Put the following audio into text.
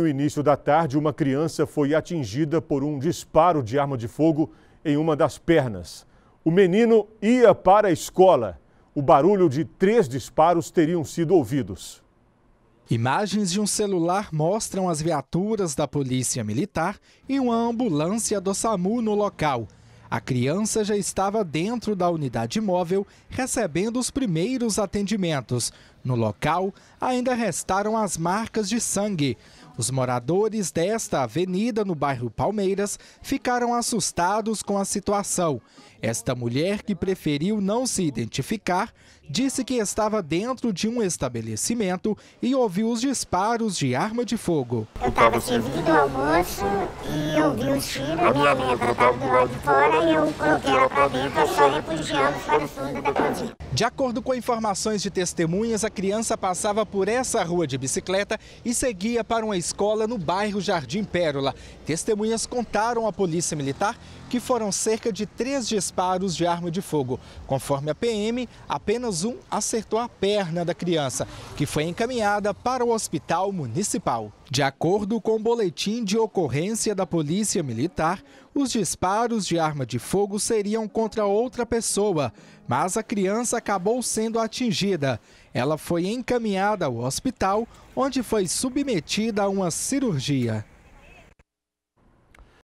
No início da tarde, uma criança foi atingida por um disparo de arma de fogo em uma das pernas. O menino ia para a escola. O barulho de três disparos teriam sido ouvidos. Imagens de um celular mostram as viaturas da Polícia Militar e uma ambulância do SAMU no local. A criança já estava dentro da unidade móvel recebendo os primeiros atendimentos. No local, ainda restaram as marcas de sangue. Os moradores desta avenida no bairro Palmeiras ficaram assustados com a situação. Esta mulher, que preferiu não se identificar, disse que estava dentro de um estabelecimento e ouviu os disparos de arma de fogo. Eu estava servindo o almoço e ouvi os tiros. Né? A minha neta estava do lado de fora e eu coloquei ela para dentro, só refugiamos para o fundo da cozinha. De acordo com informações de testemunhas, a criança passava por essa rua de bicicleta e seguia para uma escola no bairro Jardim Pérola. Testemunhas contaram à Polícia Militar que foram cerca de três disparos de arma de fogo. Conforme a PM, apenas um acertou a perna da criança, que foi encaminhada para o hospital municipal. De acordo com o boletim de ocorrência da Polícia Militar, os disparos de arma de fogo seriam contra outra pessoa, mas a criança acabou sendo atingida. Ela foi encaminhada ao hospital, onde foi submetida a uma cirurgia.